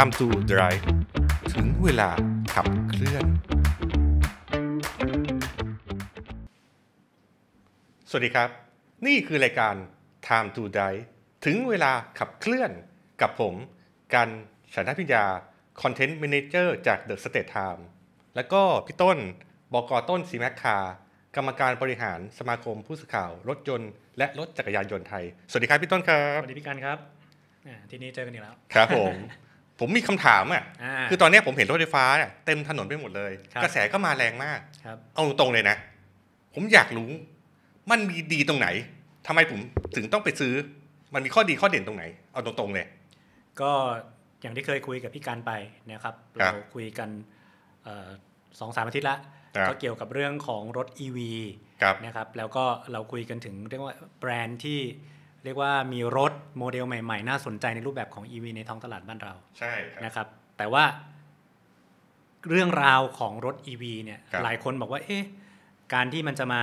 Time to Drive ถึงเวลาขับเคลื่อน สวัสดีครับ นี่คือรายการ Time to Drive ถึงเวลาขับเคลื่อนกับผมกัน ฉันพิญญา Content Manager จาก The State Time แล้วก็พี่ต้นบอกอต้นสีแมคคากรรมการบริหารสมาคมผู้สื่อข่าว รถยนต์และรถจักรยานยนต์ไทย สวัสดีครับพี่ต้นครับ สวัสดีพี่กันครับทีนี้เจอกันอีกแล้ว ครับผมผมมีคำถามอ่ะคือตอนนี้ผมเห็นรถไฟฟ้าเต็มถนนไปหมดเลย กระแสก็มาแรงมากเอาตรงเลยนะ ผมอยากรู้มันมีดีตรงไหน ทำไมผมถึงต้องไปซื้อ มันมีข้อดีข้อเด่นตรงไหน เอาตรงๆเลยก็อย่างที่เคยคุยกับพี่การไปนะครับ เราคุยกันสองสามอาทิตย์ละก็เกี่ยวกับเรื่องของรถ EV นะครับ แล้วก็เราคุยกันถึงเรียกว่าแบรนด์ที่รียกว่ามีรถโมเดลใหม่ ๆ น่าสนใจในรูปแบบของ EV ในท้องตลาดบ้านเรา ใช่นะครับ แต่ว่าเรื่องราวของรถ EV เนี่ย หลายคนบอกว่า เอ๊ะ การที่มันจะมา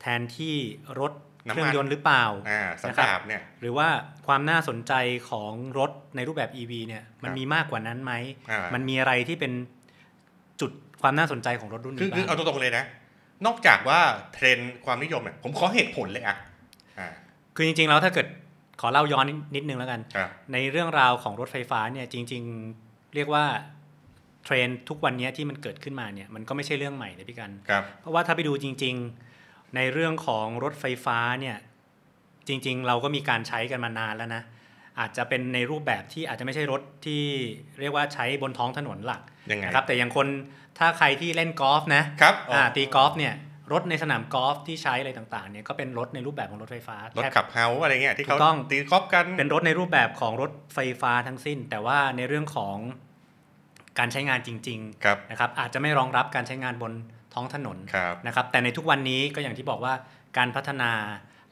แทนที่รถเครื่องยนต์หรือเปล่านะครับเนี่ย หรือว่าความน่าสนใจของรถในรูปแบบ EV เนี่ย มันมีมากกว่านั้นไหมมันมีอะไรที่เป็นจุดความน่าสนใจของรถรุ่นนี้บ้างคือเอาตรงๆเลยนะนอกจากว่าเทรนความนิยมเนี่ยผมขอเหตุผลเลยอ่ะคือจริงๆแล้วถ้าเกิดขอเล่าย้อนนิดนึงแล้วกันในเรื่องราวของรถไฟฟ้าเนี่ยจริง ๆเรียกว่าเทรนทุกวันนี้ที่มันเกิดขึ้นมาเนี่ยมันก็ไม่ใช่เรื่องใหม่เลยพี่กันเพราะว่าถ้าไปดูจริง ๆในเรื่องของรถไฟฟ้าเนี่ยจริง ๆเราก็มีการใช้กันมานานแล้วนะ อาจจะเป็นในรูปแบบที่อาจจะไม่ใช่รถที่เรียกว่าใช้บนท้องถนนหลักยังไงครับแต่อย่างคนถ้าใครที่เล่นกอล์ฟนะครับตีกอล์ฟเนี่ยรถในสนามกอล์ฟที่ใช้อะไรต่างๆ เนี่ยก็เป็นรถในรูปแบบของรถไฟฟ้ารถขับเฮาอะไรเงี้ยที่เขาต้องตีกอล์ฟกันเป็นรถในรูปแบบของรถไฟฟ้าทั้งสิ้น แต่ว่าในเรื่องของการใช้งานจริงๆนะครับ อาจจะไม่รองรับการใช้งานบนท้องถนนนะครับ แต่ในทุกวันนี้ก็อย่างที่บอกว่าการพัฒนา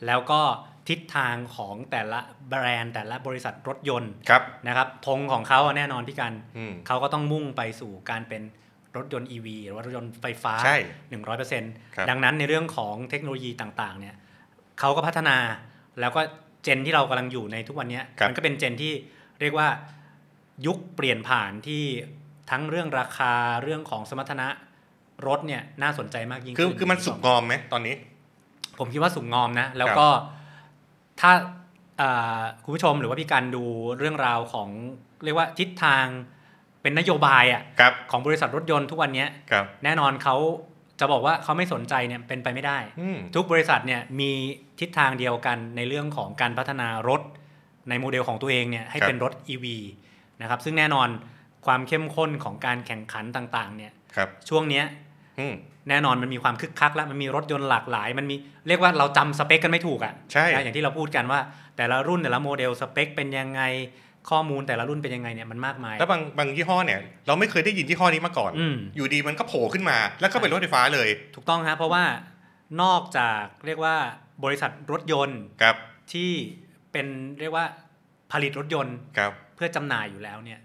แล้วก็ทิศทางของแต่ละแบรนด์แต่ละบริษัทรถยนต์นะครับ ธงของเขาแน่นอนพี่กันเขาก็ต้องมุ่งไปสู่การเป็นรถยนต์ EV หรือว่า รถยนต์ไฟฟ้า100%ดังนั้นในเรื่องของเทคโนโลยีต่างๆ เนี่ยเขาก็พัฒนา แล้วก็เจนที่เรากำลังอยู่ในทุกวันนี้มันก็เป็นเจนที่เรียกว่ายุคเปลี่ยนผ่านที่ทั้งเรื่องราคาเรื่องของสมรรถนะรถเนี่ยน่าสนใจมากยิ่งขึ้นคือคือมันสุกงอมไหมตอนนี้ ผมคิดว่าสุกงอมนะ แล้วก็ถ้าคุณผู้ชมหรือว่าพี่การดูเรื่องราวของเรียกว่าทิศทางเป็นนโยบายอ่ะของบริษัทรถยนต์ทุกวันนี้แน่นอนเขาจะบอกว่าเขาไม่สนใจเนี่ยเป็นไปไม่ได้ ทุกบริษัทเนี่ยมีทิศทางเดียวกันในเรื่องของการพัฒนารถ ในโมเดลของตัวเองเนี่ยให้เป็นรถ e ีนะครับซึ่งแน่นอนความเข้มข้นของการแข่งขันต่างๆเนี่ยช่วงเนี้ยแน่นอนมันมีความคึกคักแล้วมันมีรถยนต์หลากหลายมันมีเรียกว่าเราจำสเปคกันไม่ถูกอะ่ะใช่อย่างที่เราพูดกันว่าแต่ละรุ่นแต่ละโมเดลสเปค เป็นยังไงข้อมูลแต่ละรุ่นเป็นยังไงเนี่ยมันมากมายแล้วบางบางยี่ห้อเนี่ยเราไม่เคยได้ยินยี่ห้อนี้มาก่อนออยู่ดีมันก็โผล่ขึ้นมา แล้วก็เป็นรถไฟฟ้าเลย ถูกต้องครับเพราะว่านอกจากเรียกว่า บริษัทรถยนต์ครับที่เป็นเรียกว่าผลิตรถยนต์ครับเพื่อจำหน่ายอยู่แล้วเนี่ย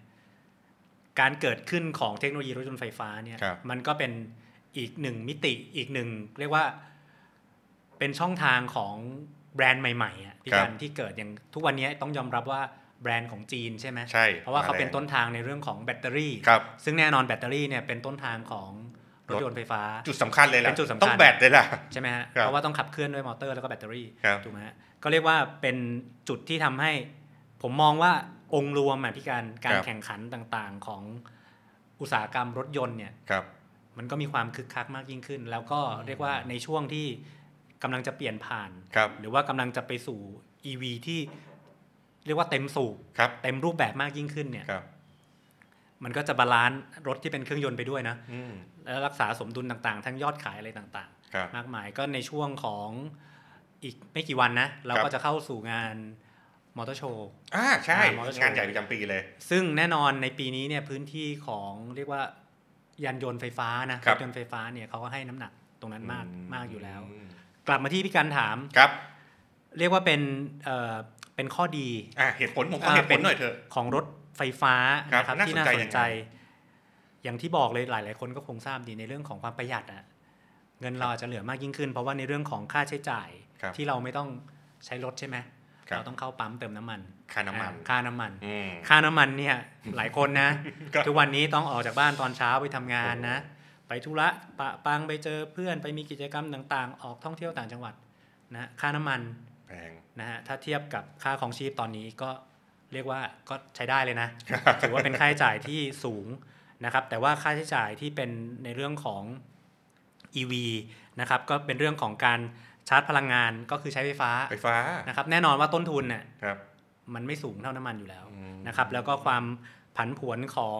การเกิดขึ้นของเทคโนโลยีรถยนต์ไฟฟ้าเนี่ยมันก็เป็นอีกหนึ่งมิติอีกหนึ่งเรียกว่าเป็นช่องทางของแบรนด์ใหม่ๆอ่ะพี่กันที่เกิดอย่างทุกวันนี้ต้องยอมรับว่าแบรนด์ของจีนใช่ไหมใช่เพราะว่าเขาเป็นต้นทางในเรื่องของแบตเตอรี่ครับซึ่งแน่นอนแบตเตอรี่เนี่ยเป็นต้นทางของรถยนต์ไฟฟ้า จุดสำคัญเลยล่ะเป็นจุดสำคัญต้องแบตเลยล่ะใช่ไหมฮะเพราะว่าต้องขับเคลื่อนด้วยมอเตอร์แล้วก็แบตเตอรี่ถูกไหมฮะก็เรียกว่าเป็นจุดที่ทำให้ ผมมองว่าองค์รวมอ่ะพี่การการแข่งขันต่างๆของอุตสาหกรรมรถยนต์เนี่ยครับ มันก็มีความคึกคักมากยิ่งขึ้น แล้วก็เรียกว่าในช่วงที่กำลังจะเปลี่ยนผ่าน หรือว่ากำลังจะไปสู่ EV ที่เรียกว่าเต็มสูบเต็มรูปแบบมากยิ่งขึ้นเนี่ยมันก็จะบาลานซ์รถที่เป็นเครื่องยนต์ไปด้วยนะแล้วรักษาสมดุลต่างๆ ทั้งยอดขายอะไรต่างๆ มากมายก็ในช่วงของอีกไม่กี่วันนะ เราก็จะเข้าสู่งานมอเตอร์โชว์อ่าใช่งานใหญ่ประจำปีเลย ซึ่งแน่นอนในปีนี้เนี่ยพื้นที่ของเรียกว่ายานยนต์ไฟฟ้านะรถยนต์ไฟฟ้าเนี่ยเขาก็ให้น้ำหนักตรงนั้นมากมากอยู่แล้วกลับมาที่พี่การถามครับ เรียกว่าเป็นเป็นข้อดีอ่าเหตุผลขอเหตุผลหน่อยเถอะของรถไฟฟ้านะครับที่น่าสนใจ อย่างที่บอกเลยหลาย ๆ คนก็คงทราบดีในเรื่องของความประหยัดอะเงินเราอาจจะเหลือมากยิ่งขึ้น เพราะว่าในเรื่องของค่าใช้จ่ายที่เราไม่ต้องใช้รถใช่ไหมเราต้องเข้าปั๊มเติมน้ำมัน ค่าน้ำมัน ค่าน้ำมันค่าน้ำมันเนี่ยหลายคนนะ ทุกวันนี้ต้องออกจากบ้านตอนเช้าไปทำงานนะ ไปธุระปะปังไปเจอเพื่อนไปมีกิจกรรมต่างๆออกท่องเที่ยวต่างจังหวัดนะค่าน้ำมันงนะฮะถ้าเทียบกับค่าของชีพตอนนี้ก็เรียกว่าก็ใช้ได้เลยนะถือว่าเป็นค่าใช้จ่ายที่สูงนะครับแต่ว่าค่าใช้จ่ายที่เป็นในเรื่องของ EV นะครับก็เป็นเรื่องของการชาร์จพลังงานก็คือใช้ไฟฟ้าไฟฟ้านะครับแน่นอนว่าต้นทุนเนี่ยมันไม่สูงเท่าน้ำมันอยู่แล้วนะครับแล้วก็ความผันผวนของ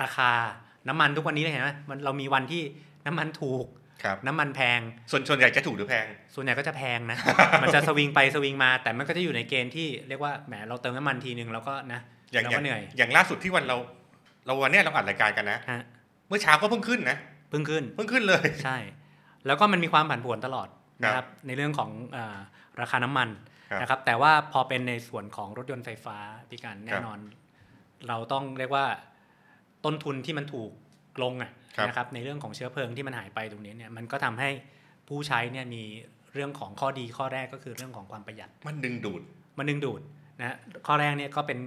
ราคาน้ำมันทุกวันนี้เลยเห็นไหมมันเรามีวันที่น้ำมันถูกน้ำมันแพงส่วนส่วนใหญ่จะถูกหรือแพง ส่วนใหญ่ก็จะแพงนะ มันจะสวิงไปสวิงมา แต่มันก็จะอยู่ในเกณฑ์ที่เรียกว่าแหม เราเติมน้ำมันทีนึงเราก็นะย่าก็เหนื่อย อย่างล่าสุดที่วันเรา เราวันนี้เราอัดรายการกันนะเมื่อเช้าก็เพิ่งขึ้นนะ เพิ่งขึ้น เพิ่งขึ้นเลย ใช่ แล้วก็มันมีความผันผวนตลอดนะครับ ในเรื่องของราคาน้ำมันนะครับ แต่ว่าพอเป็นในส่วนของรถยนต์ไฟฟ้าพิการแน่นอน เราต้องเรียกว่าต้นทุนที่มันถูกลงอ่ะนะครับในเรื่องของเชื้อเพลิงที่มันหายไปตรงนี้เนี่ยมันก็ทำให้ผู้ใช้เนี่ยมีเรื่องของข้อดีข้อแรกก็คือเรื่องของความประหยัด มันดึงดูดมันดึงดูดนะข้อแรกเนี่ยก็เป็น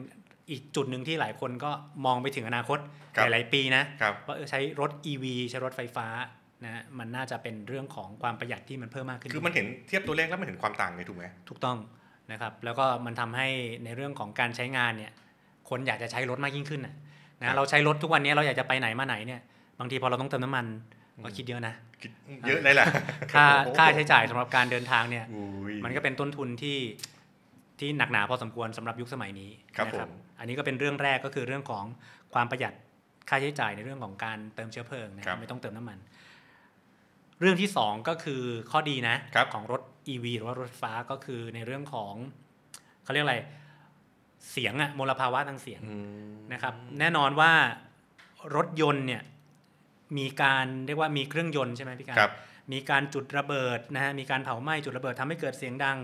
อีกจุดหนึ่งที่หลายคนก็มองไปถึงอนาคตหลายๆปีนะว่าใช้รถ EV ใช้รถไฟฟ้านะมันน่าจะเป็นเรื่องของความประหยัดที่มันเพิ่มมากขึ้นคือมันเห็นเทียบตัวเลขแล้วมันเห็นความต่างเลยถูกไหมถูกต้องนะครับแล้วก็มันทำให้ในเรื่องของการใช้งานเนี่ยคนอยากจะใช้รถมากยิ่งขึ้นนะนะเราใช้รถทุกวันนี้เราอยากจะไปไหนมาไหนเนี่ยบางทีพอเราต้องเติมน้ำมันก็คิดเยอะนะ เยอะเลยแหละค่าค่าใช้จ่ายสำหรับการเดินทางเนี่ยมันก็เป็นต้นทุนที่ที่หนักหนาพอสมควรสำหรับยุคสมัยนี้นะครับ อันนี้ก็เป็นเรื่องแรกก็คือเรื่องของความประหยัดค่าใช้จ่ายในเรื่องของการเติมเชื้อเพลิงนะครับไม่ต้องเติมน้ำมัน เรื่องที่2ก็คือข้อดีนะของรถ e ีหรือว่ารถฟ้าก็คือในเรื่องของเขาเรียกอะไรเสียงอะมลภาวะทางเสียงนะครับ แน่นอนว่ารถยนต์เนี่ยมีการเรียกว่ามีเครื่องยนต์ใช่ไหมพี่การ มีการจุดระเบิดนะฮะมีการเผาไหม้จุดระเบิดทำให้เกิดเสียงดัง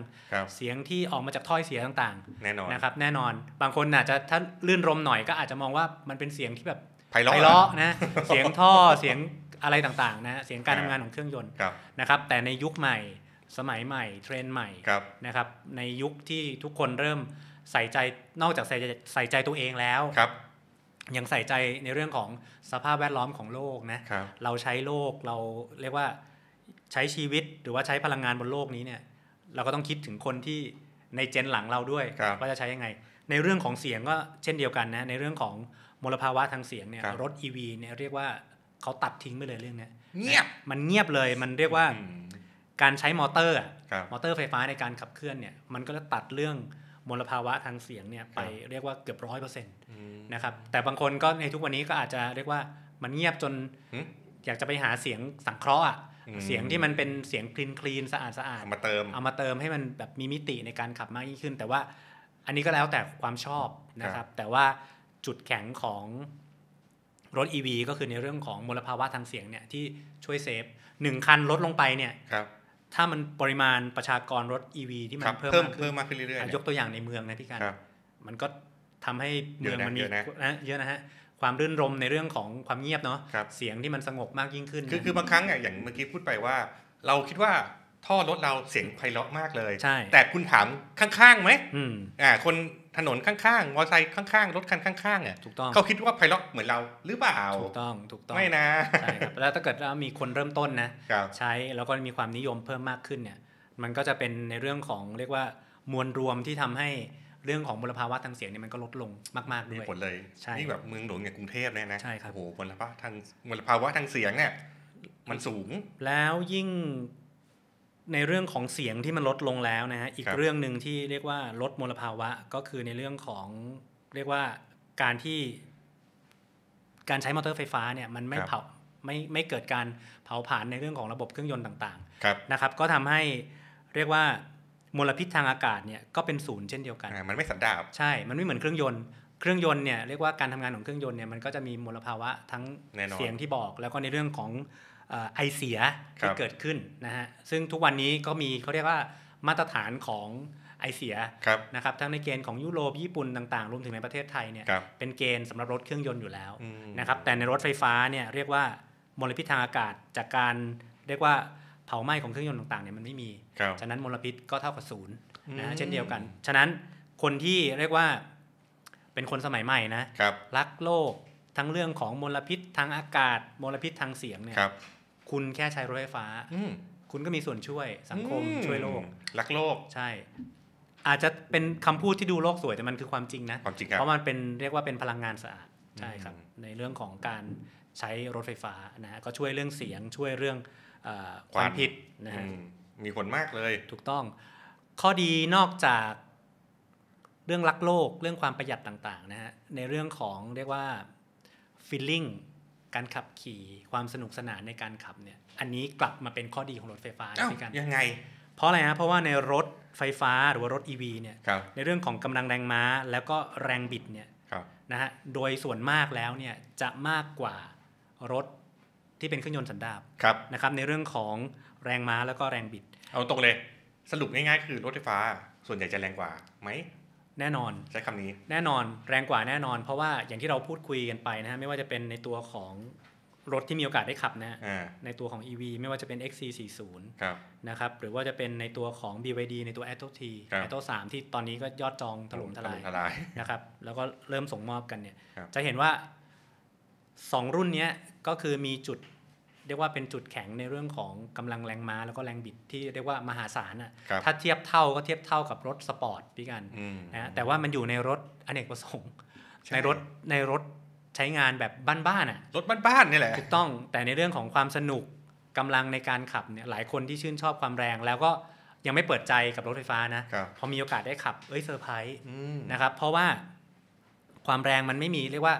เสียงที่ออกมาจากถ้อยเสียต่างๆแน่นอนนะครับแน่นอนบางคนอาจจะถ้าลื่นลมหน่อยก็อาจจะมองว่ามันเป็นเสียงที่แบบไพเราะนะเสียงท่อเสียงอะไรต่างๆนะเสียงการทำงานของเครื่องยนต์นะครับ แต่ในยุคใหม่สมัยใหม่เทรนด์ใหม่นะครับ ในยุคที่ทุกคนเริ่มใส่ใจนอกจากใส่ใจใส่ใจตัวเองแล้วยังใส่ใจในเรื่องของสภาพแวดล้อมของโลกนะรเราใช้โลกเราเรียกว่าใช้ชีวิตหรือว่าใช้พลังงานบนโลกนี้เนี่ยเราก็ต้องคิดถึงคนที่ในเจนหลังเราด้วยว่าจะใช้ยังไง ในเรื่องของเสียง ก็เช่นเดียวกันนะในเรื่องของมลภาวะทางเสียงเนี่ยรถ e ีเนี่ยเรียกว่าเขาตัดทิ้งไปเลยเรื่องนี้เงียบมันเงียบเลยมันเรียกว่าการใช้มอเตอร์มอเตอร์ไฟฟ้าในการขับเคลื่อนเนี่ยมันก็จะตัดเรื่องมลภาวะทางเสียงเนี่ยไปเรียกว่าเกือบร้อยเปอร์เซ็นต์นะครับแต่บางคนก็ในทุกวันนี้ก็อาจจะเรียกว่ามันเงียบจน อยากจะไปหาเสียงสังเคราะห์อะเสียงที่มันเป็นเสียงคลีนคลีนสะอาดสะอาดเอามาเติมเอามาเติมให้มันแบบมีมิติในการขับมากยิ่งขึ้น แต่ว่าอันนี้ก็แล้วแต่ความชอบนะครับ แต่ว่าจุดแข็งของรถ EV ก็คือในเรื่องของมลภาวะทางเสียงเนี่ยที่ช่วยเซฟหนึ่งคันลดลงไปเนี่ยถ้ามันปริมาณประชากรรถ EV ที่มันเพิ่มเพิ่มมากขึ้นเรื่อยๆยกตัวอย่างในเมืองนะพี่การมันก็ทำให้เมืองมันมีนะเยอะนะฮะความรื่นรมในเรื่องของความเงียบเนาะ เสียงที่มันสงบมากยิ่งขึ้น คือคือบางครั้ง่อย่างเมื่อกี้พูดไปว่า เราคิดว่าท่อรถเราเสียงไพเราะมากเลย ใช่ แต่คุณถามข้างๆ ไหม อืม อ่า คนถนนข้างๆมอเตอร์ไซค์ข้างๆ รถคันข้างๆอ่ะ ถูกต้องเขาคิดว่าไพเราะเหมือนเราหรือเปล่า ถูกต้อง ถูกต้อง ไม่นะ ใช่ครับ แล้วถ้าเกิดามีคนเริ่มต้นนะใช้ แล้วก็มีความนิยมเพิ่มมากขึ้นเนี่ย มันก็จะเป็นในเรื่องของเรียกว่ามวลรวมที่ทำให้เรื่องของมลภาวะทางเสียงเนี่ยมันก็ลดลงมากๆด้วยมีผลเลยใช่นี่แบบเมืองหลวงอย่างกรุงเทพเนี่ยนะ ใช่ครับโอ้โหมลภาวะทางมลภาวะทางเสียงเนี่ย มันสูง แล้วยิ่งในเรื่องของเสียงที่มันลดลงแล้วนะฮะอีกเรื่องหนึ่งที่เรียกว่าลดมลภาวะ ก็คือในเรื่องของเรียกว่าการที่การใช้มอเตอร์ไฟฟ้าเนี่ยมันไม่เผาไม่ไม่เกิดการเผาผลาญในเรื่องของระบบเครื่องยนต์ต่างๆนะครับก็ทำให้เรียกว่ามลพิษทางอากาศเนี่ยก็เป็นศูนย์เช่นเดียวกัน มันไม่สันดาบใช่มันไม่เหมือนเครื่องยนต์เครื่องยนต์เนี่ยเรียกว่าการทำงานของเครื่องยนต์เนี่ยมันก็จะมีมลภาวะทั้งเสียงที่บอก แล้วก็ในเรื่องของไอเสียที่เกิดขึ้นนะฮะซึ่งทุกวันนี้ก็มีเขาเรียกว่ามาตรฐานของไอเสียนะครับ ทั้งในเกณฑ์ของยุโรปญี่ปุ่นต่างๆรวมถึงในประเทศไทยเนี่ยเป็นเกณฑ์สำหรับรถเครื่องยนต์อยู่แล้วนะครับแต่ในรถไฟฟ้าเนี่ยเรียกว่ามลพิษทางอากาศจากการ เรียกว่าเผาไหม้ของเครื่องยนต์ต่างๆเนี่ยมันไม่มี ฉะนั้นมลพิษก็เท่ากับศูนย์นะเช่นเดียวกัน ฉะนั้นคนที่เรียกว่าเป็นคนสมัยใหม่นะรักโลกทั้งเรื่องของมลพิษทางอากาศมลพิษทางเสียงเนี่ยคุณแค่ใช้รถไฟฟ้าคุณก็มีส่วนช่วยสังคมช่วยโลกรักโลก ใช่ อาจจะเป็นคำพูดที่ดูโลกสวย แต่มันคือความจริงนะเพราะมันเป็นเรียกว่าเป็นพลังงานสะอาดใช่ครับในเรื่องของการใช้รถไฟฟ้านะฮะก็ช่วยเรื่องเสียง ช่วยเรื่องความพิษนะฮะมีผลมากเลย ถูกต้อง ข้อดีนอกจากเรื่องรักโลก เรื่องความประหยัดต่างๆนะฮะในเรื่องของเรียกว่าฟิลลิ่งการขับขี่ความสนุกสนานในการขับเนี่ยอันนี้กลับมาเป็นข้อดีของรถไฟฟ้าด้วยกันยังไง เพราะอะไรฮะเพราะว่าในรถไฟฟ้าหรือว่ารถ e ีเนี่ยในเรื่องของกำลังแรงม้าแล้วก็แรงบิดเนี่ยนะฮะโดยส่วนมากแล้วเนี่ยจะมากกว่ารถที่เป็นเครื่องยนต์สันดาปนะครับในเรื่องของแรงม้าแล้วก็แรงบิดเอาตรงเลยสรุปง่ายๆคือรถไฟฟ้าส่วนใหญ่จะแรงกว่าไหมแน่นอนใช้คำนี้แน่นอนแรงกว่าแน่นอน เพราะว่าอย่างที่เราพูดคุยกันไปนะฮะไม่ว่าจะเป็นในตัวของรถที่มีโอกาสได้ขับนะในตัวของ EV ไม่ว่าจะเป็น XC40 นะครับหรือว่าจะเป็นในตัวของ BYD ในตัว a t o T a t o 3ที่ตอนนี้ก็ยอดจองถล่มทลายนะครับแล้วก็เริ่มส่งมอบกันเนี่ยจะเห็นว่า 2 รุ่นนี้ก็คือมีจุดเรียกว่าเป็นจุดแข็งในเรื่องของกำลังแรงม้าแล้วก็แรงบิดที่เรียกว่ามหาศาลอ่ะ ถ้าเทียบเท่าก็เทียบเท่ากับรถสปอร์ตพี่กันนะแต่ว่ามันอยู่ในรถอเนกประสงค์ ในรถในรถใช้งานแบบบ้านๆอ่ะ รถบ้านๆนี่แหละถูกต้องแต่ในเรื่องของความสนุก กำลังในการขับเนี่ยหลายคนที่ชื่นชอบความแรง แล้วก็ยังไม่เปิดใจกับรถไฟฟ้านะ พอมีโอกาสได้ขับ เอ้ยเซอร์ไพรส์นะครับ เพราะว่าความแรงมันไม่มีเรียกว่า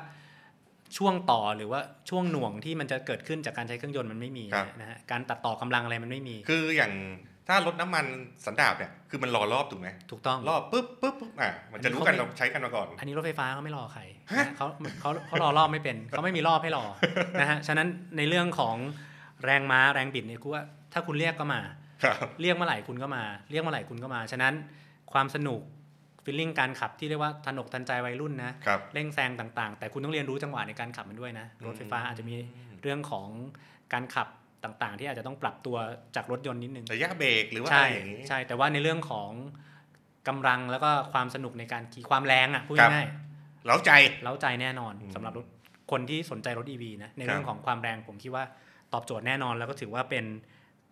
ช่วงต่อหรือว่าช่วงหน่วงที่มันจะเกิดขึ้นจากการใช้เครื่องยนต์มันไม่มีนะฮะการตัดต่อกำลังอะไรมันไม่มี คืออย่างถ้ารถน้ำมันสันดาบเนี่ยคือมันรอรอบถูกไหมถูกต้องรอบปุ๊บปุ๊บปุ๊บอ่ะมันจะรู้กันเราใช้กันมาก่อน อันนี้รถไฟฟ้าเขาไม่รอใครเขาเขาเขารอรอบไม่เป็นเขาไม่มีรอบให้รอนะฮะฉะนั้นในเรื่องของแรงม้าแรงบิดเนี่ยกูว่าถ้าคุณเรียกก็มาเรียกเมื่อไหร่คุณก็มา เรียกเมื่อไหร่คุณก็มาฉะนั้นความสนุกิลลิ่งการขับที่เรียกว่า ทนกทันใจวัยรุ่นนะเร่งแซงต่าง ๆ แต่คุณต้องเรียนรู้จังหวะในการขับมันด้วยนะ รถไฟฟ้าอาจจะมีเรื่องของการขับต่าง ๆ ที่อาจจะต้องปรับตัวจากรถยนต์นิดนึงระยะเบรกหรือว่าอะไรอย่างนี้ใช่แต่ว่าในเรื่องของกำลังแล้วก็ความสนุกในการขี่ความแรงอ่ะพูดง่ายเล้าใจเล้าใจแน่นอนสำหรับรถคนที่สนใจรถ e ีนะในเรื่องของความแรงผมคิดว่าตอบโจทย์แน่นอน แล้วก็ถือว่าเป็น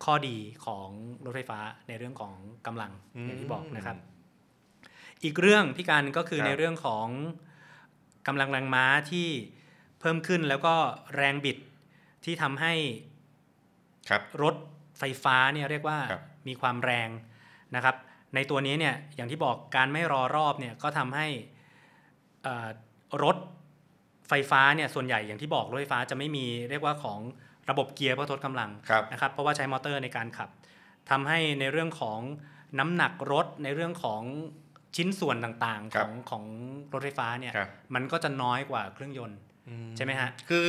ข้อดีของรถไฟฟ้าในเรื่องของกำลังอย่างที่บอกนะครับอีกเรื่องพี่การก็คือในเรื่องของกำลังแรงม้าที่เพิ่มขึ้นแล้วก็แรงบิด ที่ทำให้รถไฟฟ้าเนี่ยเรียกว่ามีความแรงนะครับ ในตัวนี้เนี่ยอย่างที่บอกการไม่รอรอบเนี่ยก็ทำให้รถไฟฟ้าเนี่ยส่วนใหญ่อย่างที่บอกรถไฟฟ้าจะไม่มีเรียกว่าของระบบเกียร์เพื่อทดกำลังนะครับเพราะว่าใช้มอเตอร์ในการขับทำให้ในเรื่องของน้ำหนักรถในเรื่องของชิ้นส่วนต่างๆของของรถไฟฟ้าเนี่ยมันก็จะน้อยกว่าเครื่องยนต์ใช่ไหมฮะคือ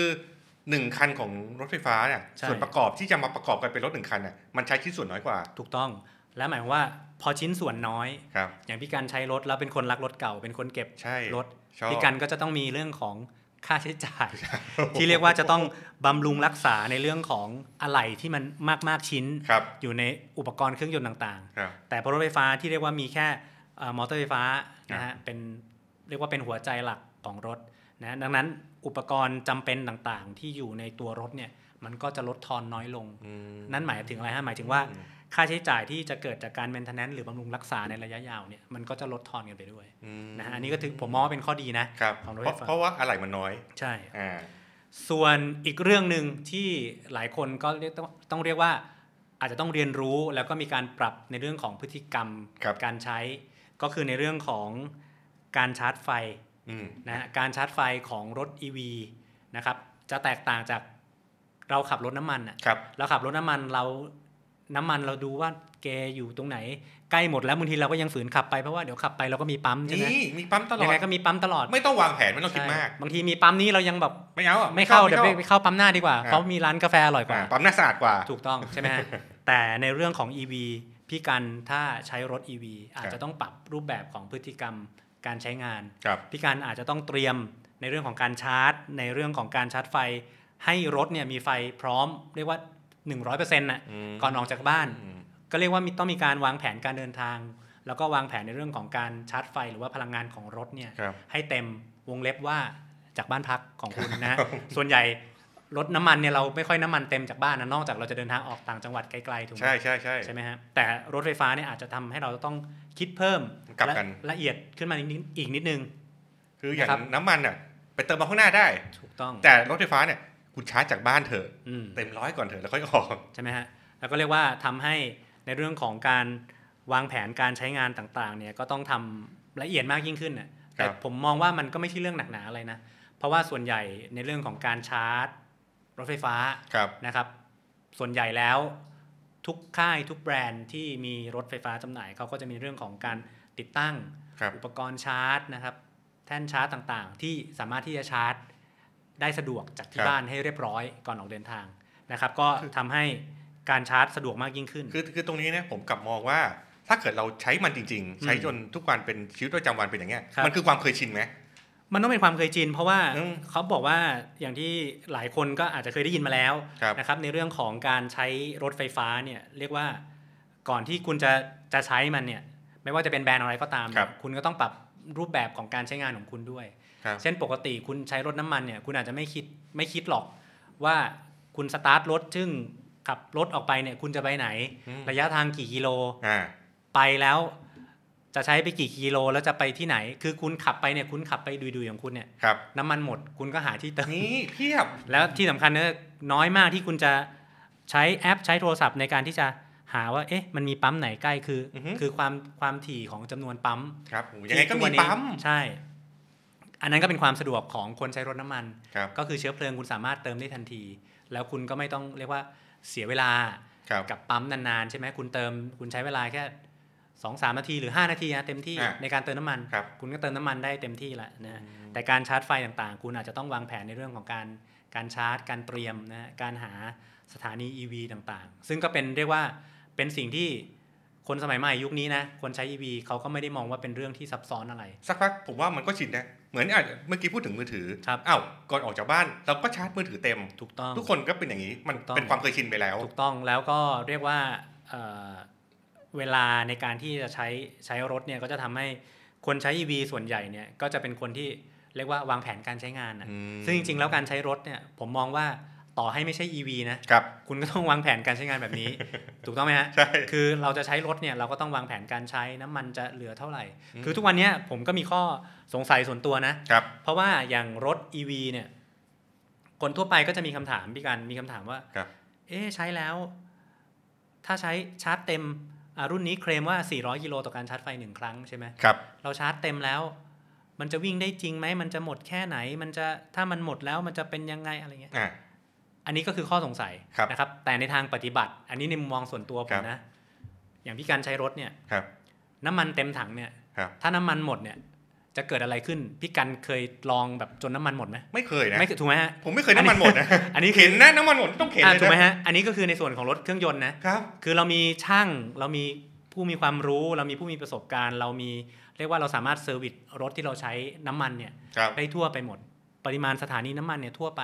หนึ่งคันของรถไฟฟ้าเนี่ยส่วนประกอบที่จะมาประกอบกันเป็นรถหนึ่งคันเนี่ยมัน ใช้ชิ้นส่วนน้อยกว่า ถูกต้อง และหมายว่าพอชิ้นส่วนน้อยอย่างพี่การใช้รถแล้วเป็นคนรักรถเก่าเป็นคนเก็บรถพี่การก็จะต้องมีเรื่องของค่าใช้จ่าย ที่เรียกว่าจะต้องบำรุงรักษาในเรื่องของอะไหล่ที่มันมากๆชิ้น อยู่ในอุปกรณ์เครื่องยนต์ต่าง ๆ แต่พอรถไฟฟ้าที่เรียกว่ามีแค่มอเตอร์ไฟฟ้านะฮะเป็นเรียกว่าเป็นหัวใจหลักของรถนะดังนั้นอุปกรณ์จำเป็นต่างๆ ที่อยู่ในตัวรถเนี่ยมันก็จะลดทอนน้อยลง นั่นหมายถึงอะไรฮะหมายถึงว่าค่าใช้จ่ายที่จะเกิดจากการเมนเทนแนนซ์หรือบำรุงรักษาในระยะยาวเนี่ยมันก็จะลดทอนกันไปด้วยนะฮะอันนี้ก็ถือผมมองว่าเป็นข้อดีนะของรถไฟฟ้าเพราะว่าอะไรมันน้อยใช่ ส่วนอีกเรื่องหนึ่งที่หลายคนก็เรียกต้องเรียกว่าอาจจะต้องเรียนรู้แล้วก็มีการปรับในเรื่องของพฤติกรรมการใช้ก็คือในเรื่องของการชาร์จไฟนะฮะการชาร์จไฟของรถ e ีนะครับจะแตกต่างจากเราขับรถน้ำมันอ่ะเราขับรถน้ำมันเราน้ำมันเราดูว่าแกอยู่ตรงไหน ใกล้หมดแล้วบางทีเราก็ยังฝืนขับไปเพราะว่าเดี๋ยวขับไปเราก็มีปั๊มใช่ไหมมีปั๊มตลอดยังไงก็มีปั๊มตลอดไม่ต้องวางแผนไม่ต้องคิดมาก บางที มีปั๊มนี้เรายังแบบไม่เอาไม่เข้าเดี๋ยวไปเข้าปั๊มหน้าดีกว่าเพราะมีร้านกาแฟอร่อยกว่าปั๊มหน้าสะอาดกว่าถูกต้องใช่ไหมแต่ในเรื่องของ e ีพี่กันถ้าใช้รถ EV อาจจะต้องปรับรูปแบบของพฤติกรรมการใช้งานพี่กันอาจจะต้องเตรียมในเรื่องของการชาร์จ ในเรื่องของการชาร์จไฟ ให้รถเนี่ยมีไฟพร้อม เรียกว่า 100%นะ่ะก่อนออกจากบ้าน ก็เรียกว่ามีต้องมีการวางแผนการเดินทาง แล้วก็วางแผนในเรื่องของการชาร์จไฟ หรือว่าพลังงานของรถเนี่ยให้เต็มวงเล็บว่าจากบ้านพักของคุณนะส่วนใหญ่รถน้ำมันเนี่ย เราไม่ค่อยน้ำมันเต็มจากบ้านนะนอกจากเราจะเดินทางออกต่างจังหวัดไกลๆถูกไหมใช่ใช่ใช่ใช่ไหมฮะแต่รถไฟฟ้าเนี่ยอาจจะทำให้เราต้องคิดเพิ่มกลับกันละเอียดขึ้นมาอีกนิดนึง คืออย่างน้ำมันอ่ะไปเติมมาข้างหน้าได้ถูกต้อง แต่รถไฟฟ้าเนี่ยคุณชาร์จจากบ้านเถอะ เต็มร้อยก่อนเถอะแล้วค่อยออกใช่ไหมฮะแล้วก็เรียกว่าทำให้ในเรื่องของการวางแผนการใช้งานต่างๆเนี่ยก็ต้องทำละเอียดมากยิ่งขึ้นน่ะแต่ผมมองว่ามันก็ไม่ใช่เรื่องหนักหนาอะไรนะเพราะว่าส่วนใหญ่ในเรื่องของการชาร์จรถไฟฟ้านะครับส่วนใหญ่แล้วทุกค่ายทุกแบรนด์ที่มีรถไฟฟ้าจำหน่ายเขาก็จะมีเรื่องของการติดตั้งอุปกรณ์ชาร์จนะครับ แท่นชาร์จต่างๆ ที่สามารถที่จะชาร์จได้สะดวกจากที่บ้านให้เรียบร้อยก่อนออกเดินทางนะครับก็ทำให้การชาร์จสะดวกมากยิ่งขึ้นคือคือตรงนี้เนี่ยผมกลับมองว่าถ้าเกิดเราใช้มันจริง ๆ ใช้จนทุกวันเป็นชีวิตประจำวันเป็นอย่างเงี้ยมันคือความเคยชินไหมมันต้องเป็นความเคยชินเพราะว่าเขาบอกว่าอย่างที่หลายคนก็อาจจะเคยได้ยินมาแล้วนะครับ ในเรื่องของการใช้รถไฟฟ้าเนี่ย เรียกว่าก่อนที่คุณจะจะใช้มันเนี่ยไม่ว่าจะเป็นแบรนด์อะไรก็ตามคุณก็ต้องปรับรูปแบบของการใช้งานของคุณด้วยเช่นปกติคุณใช้รถน้ำมันเนี่ย คุณอาจจะไม่คิดไม่คิดหรอก ว่าคุณสตาร์ทรถซึ่งขับรถออกไปเนี่ยคุณจะไปไหน ระยะทางกี่กิโลไปแล้วจะใช้ไปกี่กิโลแล้วจะไปที่ไหน คือคุณขับไปเนี่ยคุณขับไปดุยๆของคุณเนี่ยน้ำมันหมดคุณก็หาที่เติมนี่เพียบ แล้วที่สำคัญเนี่ยน้อยมากที่คุณจะใช้แอปใช้โทรศัพท์ ในการที่จะหาว่าเอ๊ะ มันมีปั๊มไหนใกล้คือ คือความความถี่ของจำนวนปั๊มครับยังไงก็มีปั๊ม ใช่ อันนั้นก็เป็นความสะดวกของคนใช้รถน้ำมันก็คือเชื้อเพลิงคุณสามารถเติมได้ทันที แล้วคุณก็ไม่ต้องเรียกว่าเสียเวลากับปั๊มนานๆ ใช่ไหมคุณเติม คุณใช้เวลาแค่สองสามนาทีหรือ 5 นาทีนะเต็มที่ในการเติมน้ำมันคคุณก็เติมน้ำมันได้เต็มที่ละนะแต่การชาร์จไฟต่างๆ คุณอาจจะต้องวางแผนในเรื่องของการการชาร์จ การเตรียมนะการหาสถานี EV ต่าง ๆ ซึ่งก็เป็นเรียกว่าเป็นสิ่งที่คนสมัยใหม่ยุคนี้นะคนใช้ EV เขาก็ไม่ได้มองว่าเป็นเรื่องที่ซับซ้อนอะไร สักพักผมว่ามันก็ชินนะเหมือนอเมื่อกี้พูดถึงมือถือครับอ้าวก่อนออกจากบ้านเราก็ชาร์จมือถือเต็มถูกต้องทุกคนก็เป็นอย่างนี้มันเป็นความเคยชินไปแล้วถูกต้องแล้วก็เรียกว่าเวลาในการที่จะใช้ใช้รถเนี่ยก็จะทำให้คนใช้ EV ส่วนใหญ่เนี่ยก็จะเป็นคนที่เรียกว่าวางแผนการใช้งานนะซึ่งจริงๆแล้วการใช้รถเนี่ยผมมองว่าต่อให้ไม่ใช่ EV นะครับคุณก็ต้องวางแผนการใช้งานแบบนี้ ถูกต้องไหมฮะใช่คือเราจะใช้รถเนี่ยเราก็ต้องวางแผนการใช้น้ำมันจะเหลือเท่าไหร่ คือทุกวันนี้ผมก็มีข้อสงสัยส่วนตัวนะครับเพราะว่าอย่างรถ e ีเนี่ยคนทั่วไปก็จะมีคำถามพี่การมีคำถามว่าเอ๊ใช้แล้ว ถ้าใช้ชาร์จเต็มรุ่นนี้เคลมว่า 400 กิโลต่อการชาร์จไฟหนึ่งครั้งใช่ไหมครับเราชาร์จเต็มแล้ว มันจะวิ่งได้จริงไหม มันจะหมดแค่ไหน มันจะ ถ้ามันหมดแล้วมันจะเป็นยังไงอะไรเงี้ย อันนี้ก็คือข้อสงสัยนะครับ แต่ในทางปฏิบัติ อันนี้ในมุมมองส่วนตัวผมนะ อย่างพี่การใช้รถเนี่ยน้ำมันเต็มถังเนี่ยถ้าน้ำมันหมดเนี่ยจะเกิดอะไรขึ้นพี่กันเคยลองแบบจนน้ำมันหมดไหมไม่เคยนะไม่ถูกไหมฮะผมไม่เคยน้ำมันหมดนะอันนี้เข็นนะน้ำมันหมดต้องเข็นเลยถูกไหมฮะอันนี้ก็คือในส่วนของรถเครื่องยนต์นะครับคือเรามีช่างเรามีผู้มีความรู้เรามีผู้มีประสบการณ์ เรามีเรียกว่าเราสามารถเซอร์วิสรถที่เราใช้น้ำมันเนี่ยได้ทั่วไปหมดปริมาณสถานีน้ำมันเนี่ยทั่วไป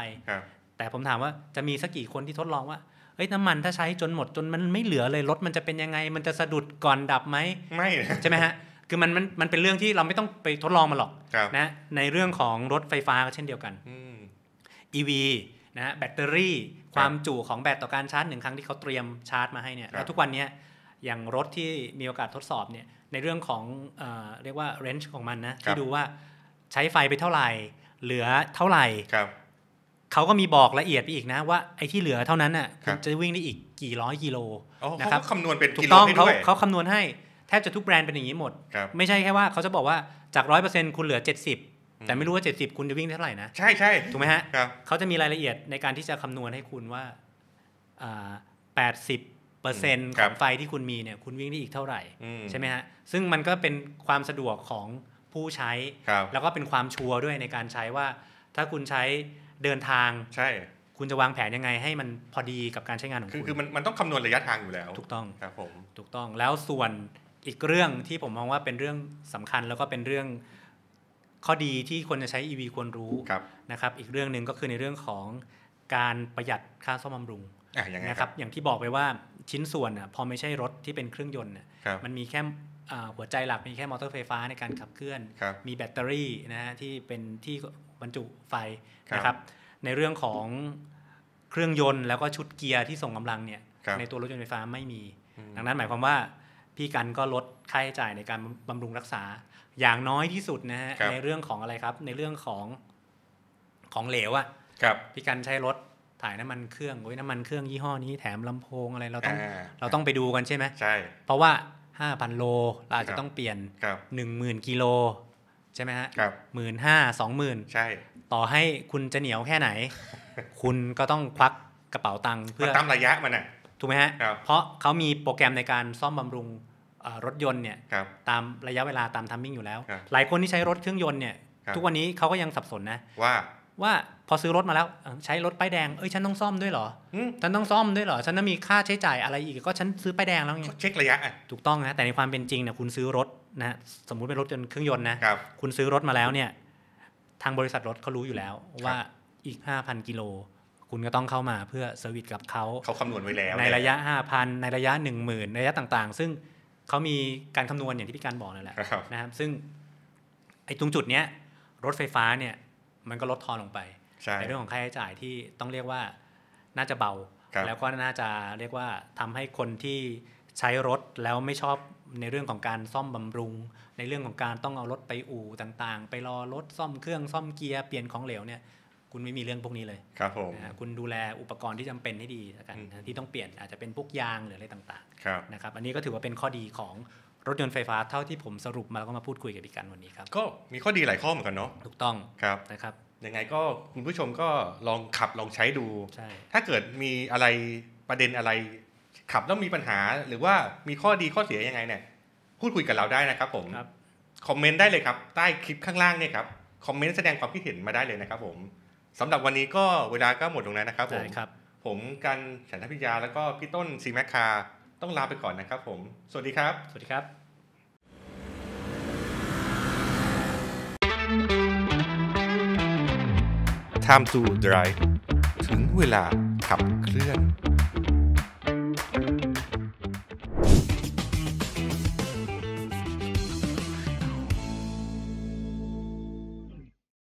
แต่ผมถามว่าจะมีสักกี่คนที่ทดลองว่าเอ้ยน้ำมันถ้าใช้จนหมด จนมันไม่เหลือเลยรถมันจะเป็นยังไงมันจะสะดุดก่อนดับไหมไม่ใช่ไหมฮะคือมันมันมันเป็นเรื่องที่เราไม่ต้องไปทดลองมาหรอกนะในเรื่องของรถไฟฟ้าก็เช่นเดียวกันอ EV นะแบตเตอรี่ ความจุของแบตต่อการชาร์จหนึ่งครั้งที่เขาเตรียมชาร์จมาให้เนี่ยแล้วทุกวันนี้อย่างรถที่มีโอกาสทดสอบเนี่ยในเรื่องของเอเรียกว่าเรนจ์ของมันนะที่ดูว่าใช้ไฟไปเท่าไหร่เหลือเท่าไหร่เขาก็มีบอกละเอียดไปอีกนะ ว่าไอ้ที่เหลือเท่านั้นน่ะคุณจะวิ่งได้อีกกี่ร้อยกิโลนะครับคำนวณเป็นถูกต้องเขาเขาคำนวณให้แทบจะทุกแบรนด์เป็นอย่างนี้หมด ไม่ใช่แค่ว่าเขาจะบอกว่าจากร้อยเปอร์เซ็นต์คุณเหลือเจ็ดสิบแต่ไม่รู้ว่า 70 คุณจะวิ่งเท่าไหร่นะ ใช่ใช่ ถูกไหมฮะ เขาจะมีรายละเอียดในการที่จะคำนวณให้คุณว่า 80เปอร์เซ็นต์ของไฟที่คุณมีเนี่ยคุณวิ่งได้อีกเท่าไหร่ ใช่ไหมฮะ ซึ่งมันก็เป็นความสะดวกของผู้ใช้ แล้วก็เป็นความชัวร์ด้วยในการใช้ว่า ถ้าคุณใช้เดินทาง ใช่ คุณจะวางแผนยังไงให้มันพอดีกับการใช้งานของคุณ คือมันมันต้องคำนวณระยะทางอยู่แล้วถูกต้องครับผมถูกต้องแล้วส่วนอีกเรื่องที่ผมมองว่าเป็นเรื่องสำคัญแล้วก็เป็นเรื่องข้อดีที่คนจะใช้ EV ควรรู้รนะครับอีกเรื่องหนึ่งก็คือในเรื่องของการประหยัดค่าซ่อมบำรุงนะครับอย่างที่บอกไปว่าชิ้นส่วนพอไม่ใช่รถที่เป็นเครื่องยนต์ มันมีแค่หัวใจหลัก มีแค่มอเตอร์ไฟฟ้าในการขับเคลื่อน มีแบตเตอรี่นะฮะที่เป็นที่บรรจุไฟนะครับในเรื่องของเครื่องยนต์ แล้วก็ชุดเกียร์ที่ส่งกำลังเนี่ยในตัวรถยนต์ไฟฟ้าไม่มี ดังนั้นหมายความว่าพี่กันก็ลดค่าใช้จ่ายในการบำรุงรักษา อย่างน้อยที่สุดนะฮะในเรื่องของอะไรครับ ในเรื่องของของเหลวอะ่ะพี่กันใช้รถถ่ายน้ำมันเครื่องโอ้ยน้ำมันเครื่องยี่ห้อนี้แถมลำโพงอะไรเราต้องเราต้องไปดูกันใช่ไหมใช่ เพราะว่า 5,000โลเราอาจจะต้องเปลี่ยน 10,000กิโลใช่ไหมฮะหมื่นห้าสองหมื่นใช่ ต่อให้คุณจะเหนียวแค่ไหน คุณก็ต้องควักกระเป๋าตังค์เพื่อตามระยะมันอ่ะถูกไหมฮะ เพราะเขามีโปรแกรมในการซ่อมบำรุงรถยนต์เนี่ยตามระยะเวลาตามทัมมิ่งอยู่แล้ว หลายคนที่ใช้รถเครื่องยนต์เนี่ยทุกวันนี้เขาก็ยังสับสนนะว่าว่าพอซื้อรถมาแล้วใช้รถป้ายแดงเอ้ยฉันต้องซ่อมด้วยเหรอฉันต้องซ่อมด้วยเหรอฉันต้องมีค่าใช้จ่ายอะไรอีกก็ฉันซื้อป้ายแดงแล้วไงเช็คระยะถูกต้องนะแต่ในความเป็นจริงเนี่ยคุณซื้อรถนะสมมุติเป็นรถยนต์เครื่องยนต์นะคุณซื้อรถมาแล้วเนี่ยทางบริษัทรถเขารู้อยู่แล้ว ว่าอีก5,000กิโลคุณก็ต้องเข้ามาเพื่อเซอร์วิสกับเขาเขาคำนวณไว้แล้ว ในระยะ 5,000ในระยะ10,000ในระยะต่าง ๆ ซึ่งเขามีการคำนวณอย่างที่พี่การบอกนั่นแหละนะครับ ซึ่งไอ้ตรงจุดเนี้ยรถไฟฟ้าเนี่ย มันก็ลดทอนลงไปใในเรื่องของค่าใช้จ่ายที่ต้องเรียกว่าน่าจะเบา แล้วก็น่าจะเรียกว่าทำให้คนที่ใช้รถแล้วไม่ชอบในเรื่องของการซ่อมบำรุง ในเรื่องของการต้องเอารถไปอู่ต่าง ๆ ไปรอรถซ่อมเครื่องซ่อมเกียร์เปลี่ยนของเหลวเนี่ยคุณไม่มีเรื่องพวกนี้เลย ครับผมคุณดูแลอุปกรณ์ที่จำเป็นให้ดีกัน ที่ต้องเปลี่ยนอาจจะเป็นพวกยางหรืออะไรต่างๆนะครับ อันนี้ก็ถือว่าเป็นข้อดีของรถยนต์ไฟฟ้าเท่าที่ผมสรุปมาแล้วก็มาพูดคุยกับพี่กันวันนี้ครับ ก็มีข้อดีหลายข้อเหมือนกันเนาะ ถูกต้อง ครับ นะครับ ยังไงก็คุณผู้ชมก็ลองขับลองใช้ดู ถ้าเกิดมีอะไรประเด็นอะไร ขับแล้วมีปัญหาหรือว่ามีข้อดีข้อเสียยังไงเนี่ย พูดคุยกับเราได้นะครับผมคอมเมนต์ได้เลยครับใต้คลิปข้างล่างเนี่ยครับคอมเมนต์แสดงความคิดเห็นมาได้เลยนะครับผมสำหรับวันนี้ก็เวลาก็หมดลงแล้วนะครับผมครับผมกัน ฉันทพิยา แล้วก็พี่ต้นซีแมคคา ต้องลาไปก่อนนะครับผม สวัสดีครับ สวัสดีครับ Time to Drive ถึงเวลาขับเคลื่อน